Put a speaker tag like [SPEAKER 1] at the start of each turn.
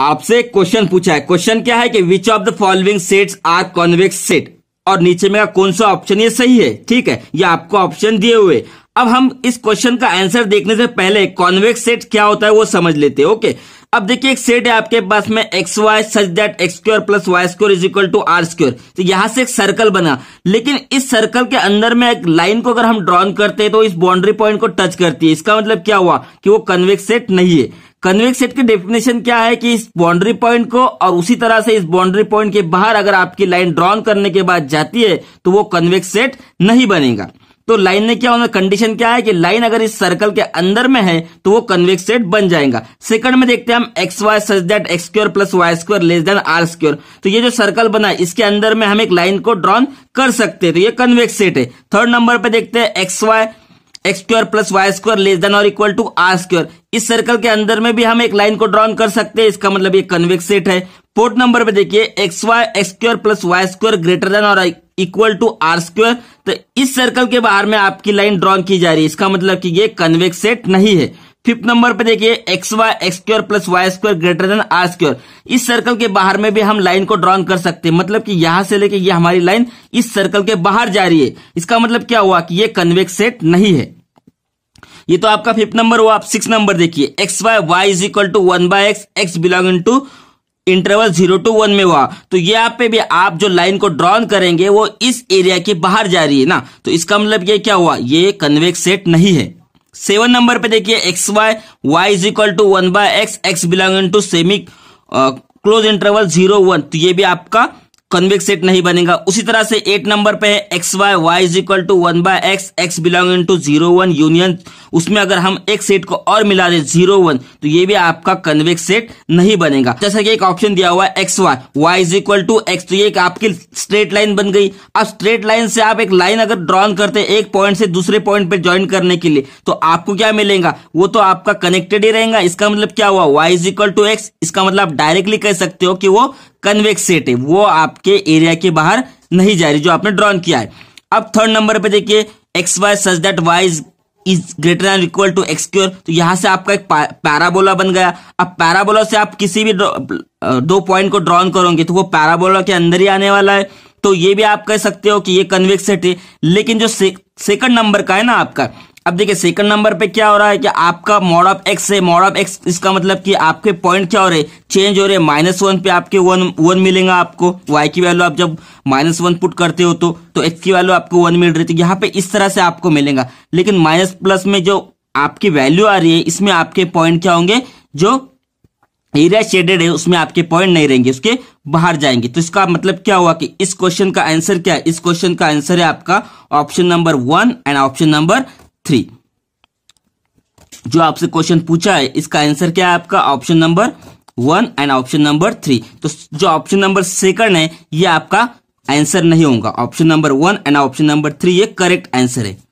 [SPEAKER 1] आपसे क्वेश्चन पूछा है क्वेश्चन क्या है कि which of the following sets are convex set और नीचे में कौन सा ऑप्शन ये सही है ठीक है ये आपको ऑप्शन दिए हुए अब हम इस क्वेश्चन का आंसर देखने से पहले कॉन्वेक्स सेट क्या होता है वो समझ लेते हैं ओके अब देखिए एक सेट है आपके पास में X Y such that X square plus Y square is equal to R square तो यहां से एक सर्कल बना लेकिन इस सर्कल के अंदर में एक लाइन को अगर हम ड्रॉन करते हैं तो इस बाउंड्री पॉइंट को टच करती है इसका मतलब क्या हुआ कि वो कन्वेक्स सेट नहीं है कन्वेक्स सेट की डेफिनेशन क्या है कि इस बाउंड्री पॉइंट को और उसी तरह से इस बाउंड्री पॉइंट के बाहर अगर आपकी लाइन ड्रॉन करने के बाद जाती है तो वो कन्वेक्स सेट नहीं बनेगा तो लाइन ने क्या होना कंडीशन क्या है कि लाइन अगर इस सर्कल के अंदर में है तो वो कन्वेक्स सेट बन जाएगा सेकंड में देखते हैं हम X Y such that X square plus Y square less than R square तो ये जो सर्कल बना है इसके अंदर में हम एक लाइन को ड्रॉन कर सकते हैं तो ये कन्वेक्स सेट है थर्ड नंबर पे देखते हैं X Y X square plus Y square less than और इक्वल टू आर स्क्वायर इस सर्कल के अंदर में भी हम एक लाइन को ड्रॉन कर सकते हैं इसका मतलब ये कन्वेक्स सेट है पोर्ट नंबर पे देखिए x Y X square plus Y square greater than और इक्वल टू आर स्क्वायर तो इस सर्कल के बाहर में आपकी लाइन ड्रॉन की जा रही है इसका मतलब कि ये कन्वेक्स सेट नहीं है फिफ्थ नंबर पे देखिए x Y X square plus Y square greater than R square इस सर्कल के बाहर में भी हम लाइन को ड्रॉन कर सकते हैं मतलब कि यहां से लेके ये हमारी लाइन इस सर्कल के बाहर जा रही है इसका मतलब क्या हुआ कि ये कन्वेक्स सेट नहीं है ये तो आपका फिफ्थ नंबर हुआ आप सिक्स नंबर देखिए x Y Y is equal to one by X X belonging to interval zero to one में हुआ तो आप पे भी आप जो लाइन को ड्रॉन करेंगे वो इस एरिया के बाहर जा रही है ना तो इसका मतलब ये क्या हुआ ये कन्वेक्स सेट नहीं है सेवन नंबर पे देखिए x Y Y is equal to one by X X belonging to semi close interval zero one तो ये भी आपका कन्वेक्स सेट नहीं बनेगा उसी तरह से एट नंबर पे है X Y Y is equal to one by X X belonging to zero one union उसमें अगर हम एक सेट को और मिला दें जीरो वन तो ये भी आपका कन्वेक्स सेट नहीं बनेगा जैसा कि एक ऑप्शन दिया हुआ है X Y Y is equal to X तो ये एक आपकी स्ट्रेट लाइन बन गई अब स्ट्रेट लाइन से आप एक लाइन अगर ड्रॉन करते एक पॉइंट से दूसरे पॉइंट पे ज्वाइन करने के लिए तो आपको क्या मिलेगा वो तो आपका कनेक्टेड ही रहेगा इसका मतलब क्या हुआ y is equal to x इसका मतलब आप डायरेक्टली कह सकते हो कि वो कन्वेक्स सेट है वो आपके एरिया के बाहर नहीं जा रही जो आपने ड्रॉन किया है अब थर्ड नंबर पे देखिए x Y such that y is greater and equal to x क्योर तो यहां से आपका एक पैराबोला बन गया अब पैराबोला से आप किसी भी दो पॉइंट को ड्रॉन करोगे तो वो पैराबोला के अंदर ही आने वाला है तो ये भी आप कह सकते हो कि ये कन्वेक्स सेट है लेकिन जो से, सेकंड नंबर का है ना आपका अब देखिए सेकंड नंबर पे क्या हो रहा है कि आपका मॉड ऑफ एक्स है मॉड ऑफ एक्स इसका मतलब कि आपके पॉइंट क्या हो रहे चेंज हो रहे माइनस वन पे आपके वन वन मिलेगा आपको वाई की वैल्यू आप जब माइनस वन पुट करते हो तो तो एक्स की वैल्यू आपको वन मिल रही थी तो यहाँ पे इस तरह से आपको मिलेगा लेकिन माइनस प्लस में जो आपकी वैल्यू आ रही है इसमें आपके पॉइंट क्या होंगे जो एरिया शेडेड है उसमें आपके पॉइंट नहीं रहेंगे उसके बाहर जाएंगे तो इसका मतलब क्या हुआ कि इस क्वेश्चन का आंसर क्या है इस क्वेश्चन का आंसर है आपका option number one and option number three जो आपसे क्वेश्चन पूछा है इसका आंसर क्या है आपका option number one and option number three तो जो ऑप्शन नंबर सेकंड है ये आपका आंसर नहीं होगा option number one and option number three ये करेक्ट आंसर है